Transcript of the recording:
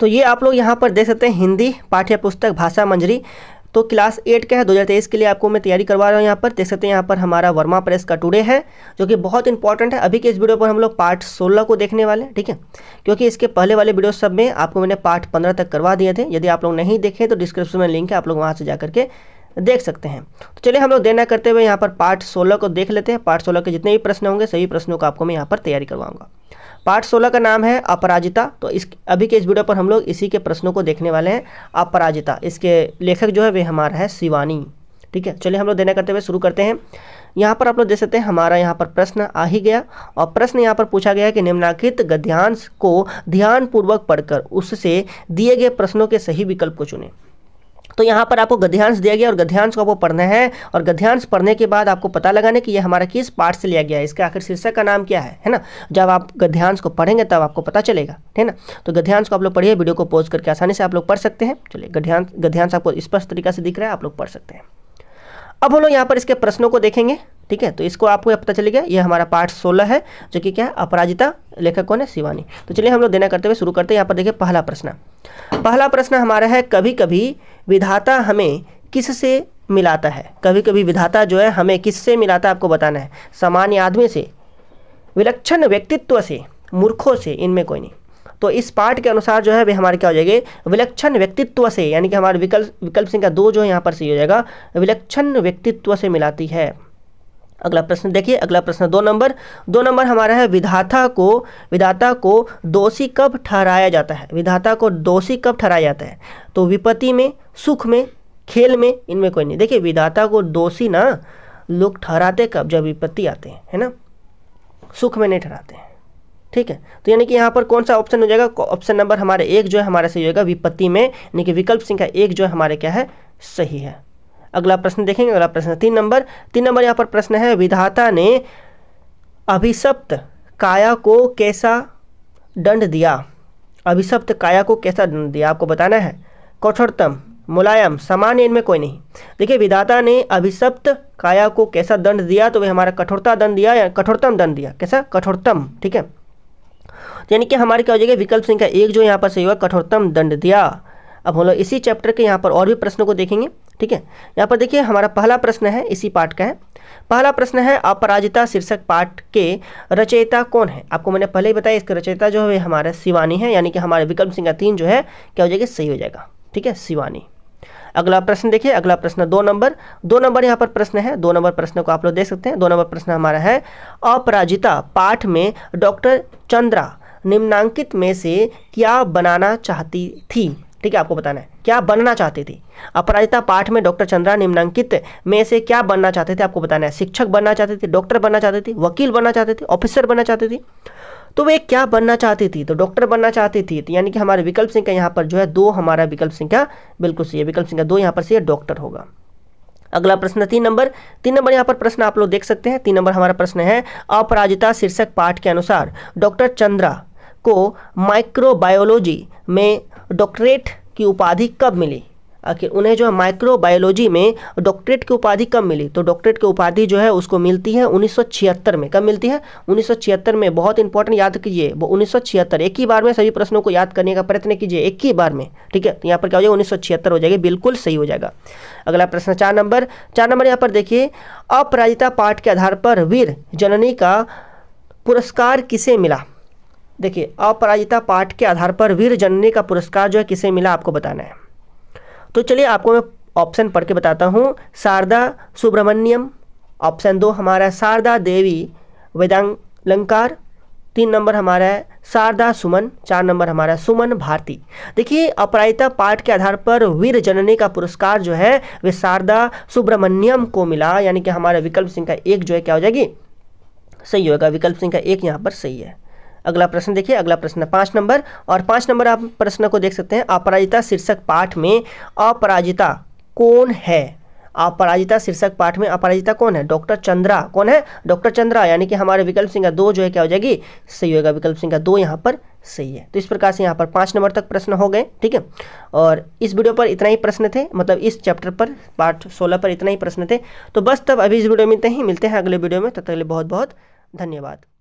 तो ये आप लोग यहाँ पर देख सकते हैं हिंदी पाठ्य पुस्तक भाषा मंजरी तो क्लास एट का है दो हज़ार तेईस के लिए आपको मैं तैयारी करवा रहा हूँ यहाँ पर देख सकते हैं यहाँ पर हमारा वर्मा प्रेस का टुडे है जो कि बहुत इंपॉर्टेंट है अभी के इस वीडियो पर हम लोग पार्ट सोलह को देखने वाले हैं ठीक है क्योंकि इसके पहले वाले वीडियो सब में आपको मैंने पार्ट पंद्रह तक करवा दिए थे यदि आप लोग नहीं देखें तो डिस्क्रिप्शन में लिंक है आप लोग वहाँ से जा करके देख सकते हैं तो चलिए हम लोग देना करते हुए यहाँ पर पार्ट सोलह को देख लेते हैं पार्ट सोलह के जितने भी प्रश्न होंगे सभी प्रश्नों का आपको मैं यहाँ पर तैयारी करवाऊंगा पार्ट सोलह का नाम है अपराजिता तो इस अभी के इस वीडियो पर हम लोग इसी के प्रश्नों को देखने वाले हैं अपराजिता इसके लेखक जो है वे हमारा है शिवानी ठीक है चलिए हम लोग देने करते हुए शुरू करते हैं यहाँ पर आप लोग देख सकते हैं हमारा यहाँ पर प्रश्न आ ही गया और प्रश्न यहाँ पर पूछा गया कि निम्नाखित गद्यांश को ध्यानपूर्वक पढ़कर उससे दिए गए प्रश्नों के सही विकल्प को चुनें तो यहाँ पर आपको गध्यांश दिया गया और गध्यांश को आपको पढ़ना है और गध्यांश पढ़ने के बाद आपको पता लगाने कि यह हमारा किस पार्ट से लिया गया है इसका आखिर शीर्षक का नाम क्या है है ना जब आप गध्यांश को पढ़ेंगे तब आपको पता चलेगा है ना तो गध्यांश को आप लोग पढ़िए वीडियो को पोज करके आसानी से आप लोग पढ़ सकते हैं चलिए गध्यांश गध्यांश आपको स्पष्ट तरीका से दिख रहा है आप लोग पढ़ सकते हैं अब हम लोग यहाँ पर इसके प्रश्नों को देखेंगे ठीक है तो इसको आपको पता चलेगा ये हमारा पार्ट सोलह है जो कि क्या है अपराजिता लेखक कौन है शिवानी तो चलिए हम लोग देना करते हुए शुरू करते हैं यहाँ पर देखिए पहला प्रश्न पहला प्रश्न हमारा है कभी कभी विधाता हमें किससे मिलाता है कभी कभी विधाता जो है हमें किससे मिलाता है आपको बताना है सामान्य आदमी से विलक्षण व्यक्तित्व से मूर्खों से इनमें कोई नहीं तो इस पाठ के अनुसार जो है वे हमारे क्या हो जाएंगे विलक्षण व्यक्तित्व से यानी कि हमारे विकल्प विकल्प सिंह का दो जो है यहाँ पर सही हो जाएगा विलक्षण व्यक्तित्व से मिलाती है अगला प्रश्न देखिए अगला प्रश्न दो नंबर दो नंबर हमारा है विधाता को विधाता को दोषी कब ठहराया जाता है विधाता को दोषी कब ठहराया जाता है तो विपत्ति में सुख में खेल में इनमें कोई नहीं देखिए विधाता को दोषी ना लोग ठहराते कब जब विपत्ति आते हैं है ना सुख में नहीं ठहराते हैं ठीक है तो यानी कि यहाँ पर कौन सा ऑप्शन हो जाएगा ऑप्शन नंबर हमारे एक जो है हमारा सही होगा विपत्ति में यानी कि विकल्प संख्या एक जो है हमारे क्या है सही है अगला प्रश्न देखेंगे अगला प्रश्न तीन नंबर तीन नंबर यहाँ पर प्रश्न है विधाता ने अभिशप्त काया को कैसा दंड दिया अभिशप्त काया को कैसा दंड दिया आपको बताना है कठोरतम मुलायम सामान्य इनमें कोई नहीं देखिए विधाता ने अभिशप्त काया को कैसा दंड दिया तो वह हमारा कठोरता दंड दिया या कठोरतम दंड दिया कैसा कठोरतम ठीक है यानी कि हमारे क्या हो जाएगा विकल्प संख्या एक जो यहाँ पर सही हुआ कठोरतम दंड दिया अब हम लोग इसी चैप्टर के यहाँ पर और भी प्रश्नों को देखेंगे ठीक है यहाँ पर देखिए हमारा पहला प्रश्न है इसी पार्ट का है पहला प्रश्न है अपराजिता शीर्षक पाठ के रचयिता कौन है आपको मैंने पहले ही बताया इसका रचयिता जो है हमारा शिवानी है यानी कि हमारे विकल्प सिंह का तीन जो है क्या हो जाएगा सही हो जाएगा ठीक है शिवानी अगला प्रश्न देखिए अगला प्रश्न दो नंबर दो नंबर यहाँ पर प्रश्न है दो नंबर प्रश्न को आप लोग देख सकते हैं दो नंबर प्रश्न हमारा है अपराजिता पाठ में डॉक्टर चंद्रा निम्नांकित में से क्या बनाना चाहती थी ठीक है आपको बताना है क्या बनना चाहते थे अपराजिता पाठ में डॉक्टर चंद्रा निम्नांकित में से क्या बनना चाहते थे आपको बताना है शिक्षक बनना चाहते थे डॉक्टर बनना चाहते थे वकील बनना चाहते थे ऑफिसर बनना चाहते थे तो वे क्या बनना चाहती थी तो डॉक्टर बनना चाहती थी तो यानी कि हमारे विकल्प संख्या यहाँ पर जो है दो हमारा विकल्प संख्या बिल्कुल सही है विकल्प संख्या दो यहाँ पर सही है डॉक्टर होगा अगला प्रश्न तीन नंबर तीन नंबर यहाँ पर प्रश्न आप लोग देख सकते हैं तीन नंबर हमारा प्रश्न है अपराजिता शीर्षक पाठ के अनुसार डॉक्टर चंद्रा को माइक्रोबायोलॉजी में डॉक्टरेट की उपाधि कब मिली आखिर उन्हें जो है माइक्रोबायोलॉजी में डॉक्टरेट की उपाधि कब मिली तो डॉक्टरेट की उपाधि जो है उसको मिलती है 1976 में कब मिलती है 1976 में बहुत इंपॉर्टेंट याद कीजिए वो 1976 एक ही बार में सभी प्रश्नों को याद करने का प्रयत्न कीजिए एक ही बार में ठीक है तो यहाँ पर क्या हो जाएगा उन्नीस हो जाएगी बिल्कुल सही हो जाएगा अगला प्रश्न चार नंबर चार नंबर यहाँ पर देखिए अपराजिता पाठ के आधार पर वीर जननी का पुरस्कार किसे मिला देखिए अपराजिता पाठ के आधार पर वीर जननी का पुरस्कार जो है किसे मिला आपको बताना है तो चलिए आपको मैं ऑप्शन पढ़ के बताता हूँ शारदा सुब्रमण्यम ऑप्शन दो हमारा शारदा देवी वेदांगलंकार तीन नंबर हमारा है शारदा सुमन चार नंबर हमारा सुमन भारती देखिए अपराजिता पाठ के आधार पर वीर जननी का पुरस्कार जो है वे शारदा सुब्रमण्यम को मिला यानी कि हमारे विकल्प सिंह का एक जो है क्या हो जाएगी सही होगा विकल्प सिंह का एक यहाँ पर सही है अगला प्रश्न देखिए अगला प्रश्न है पाँच नंबर और पाँच नंबर आप प्रश्न को देख सकते हैं अपराजिता शीर्षक पाठ में अपराजिता कौन है अपराजिता शीर्षक पाठ में अपराजिता कौन है डॉक्टर चंद्रा कौन है डॉक्टर चंद्रा यानी कि हमारे विकल्प का दो जो है क्या हो जाएगी सही होगा विकल्प का दो यहाँ पर सही है तो इस प्रकार से यहाँ पर पाँच नंबर तक प्रश्न हो गए ठीक है और इस वीडियो पर इतना ही प्रश्न थे मतलब इस चैप्टर पर पार्ट सोलह पर इतना ही प्रश्न थे तो बस तब अभी इस वीडियो मिलते हैं मिलते हैं अगले वीडियो में तब तक बहुत बहुत धन्यवाद